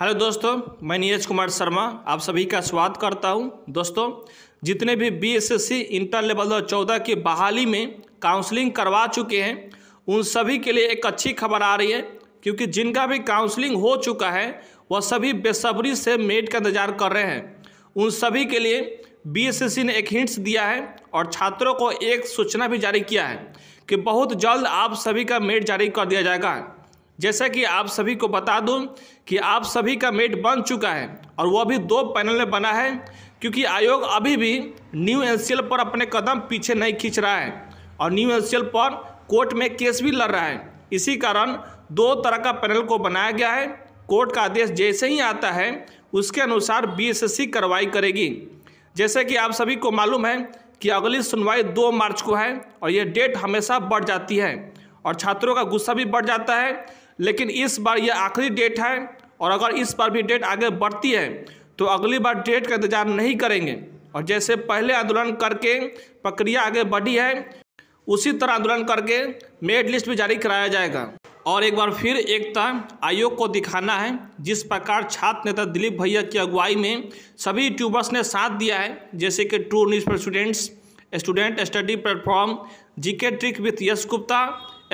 hello दोस्तों मैं नीरज कुमार शर्मा आप सभी का स्वागत करता हूं दोस्तों जितने भी बीएसएससी इंटर लेवल दो चौदह की बहाली में काउंसलिंग करवा चुके हैं उन सभी के लिए एक अच्छी खबर आ रही है क्योंकि जिनका भी काउंसलिंग हो चुका है वह सभी बेसब्री से मेट का इंतजार कर रहे हैं उन सभी के लिए बी ने एक हिंट्स दिया है और छात्रों को एक सूचना भी जारी किया है कि बहुत जल्द आप सभी का मेट जारी कर दिया जाएगा जैसा कि आप सभी को बता दूं कि आप सभी का मेट बन चुका है और वो अभी दो पैनल में बना है क्योंकि आयोग अभी भी न्यू एन पर अपने कदम पीछे नहीं खींच रहा है और न्यू एन पर कोर्ट में केस भी लड़ रहा है इसी कारण दो तरह का पैनल को बनाया गया है कोर्ट का आदेश जैसे ही आता है उसके अनुसार बी कार्रवाई करेगी जैसे कि आप सभी को मालूम है कि अगली सुनवाई दो मार्च को है और यह डेट हमेशा बढ़ जाती है और छात्रों का गुस्सा भी बढ़ जाता है लेकिन इस बार यह आखिरी डेट है और अगर इस बार भी डेट आगे बढ़ती है तो अगली बार डेट का इंतजार नहीं करेंगे और जैसे पहले आंदोलन करके प्रक्रिया आगे बढ़ी है उसी तरह आंदोलन करके मेरिट लिस्ट भी जारी कराया जाएगा और एक बार फिर एकता आयोग को दिखाना है जिस प्रकार छात्र नेता दिलीप भैया की अगुवाई में सभी यूट्यूबर्स ने साथ दिया है जैसे कि ट्रू न्यूज़ पर students student study platform G K trick with Yash Gupta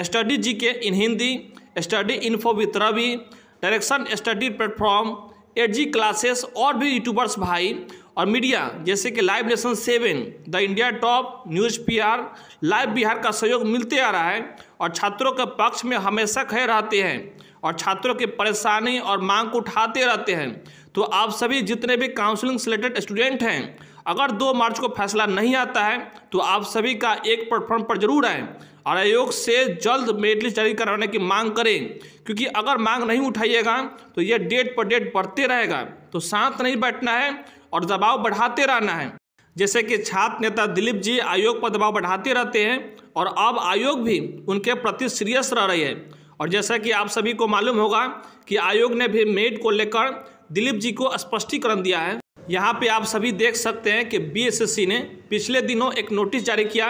study G K in Hindi study info वितरा भी direction study platform eight G classes और भी यूट्यूबर्स भाई और मीडिया जैसे कि live lesson seven the India top news PR live Bihar का सहयोग मिलते आ रहा है और छात्रों के पक्ष में हमेशा खड़े रहते हैं और छात्रों के परेशानी और मांग को उठाते रहते हैं तो आप सभी जितने भी काउंसलिंग रिलेटेड स्टूडेंट हैं अगर दो मार्च को फैसला नहीं आता है तो आप सभी का एक प्लेटफॉर्म पर जरूर आए और आयोग से जल्द मेरिट लिस्ट जारी करवाने की मांग करें क्योंकि अगर मांग नहीं उठाइएगा तो यह डेट पर डेट बढ़ते रहेगा तो शांत नहीं बैठना है और दबाव बढ़ाते रहना है जैसे कि छात्र नेता दिलीप जी आयोग पर दबाव बढ़ाते रहते हैं और अब आयोग भी उनके प्रति सीरियस रह रही है और जैसा कि आप सभी को मालूम होगा कि आयोग ने भी मेड को लेकर दिलीप जी को स्पष्टीकरण दिया है यहाँ पे आप सभी देख सकते हैं कि बीएसएससी ने पिछले दिनों एक नोटिस जारी किया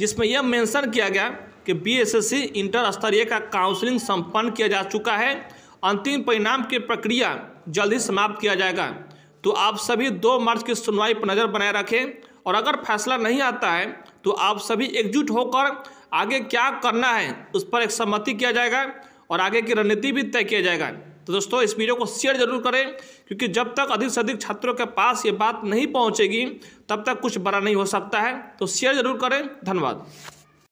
जिसमें यह मेंशन किया गया कि बीएसएससी इंटर स्तरीय का काउंसलिंग संपन्न किया जा चुका है अंतिम परिणाम की प्रक्रिया जल्द ही समाप्त किया जाएगा तो आप सभी दो मार्च की सुनवाई पर नज़र बनाए रखें और अगर फैसला नहीं आता है तो आप सभी एकजुट होकर आगे क्या करना है उस पर एक सहमति किया जाएगा और आगे की रणनीति भी तय किया जाएगा तो दोस्तों इस वीडियो को शेयर जरूर करें क्योंकि जब तक अधिक से अधिक छात्रों के पास ये बात नहीं पहुंचेगी तब तक कुछ बड़ा नहीं हो सकता है तो शेयर जरूर करें धन्यवाद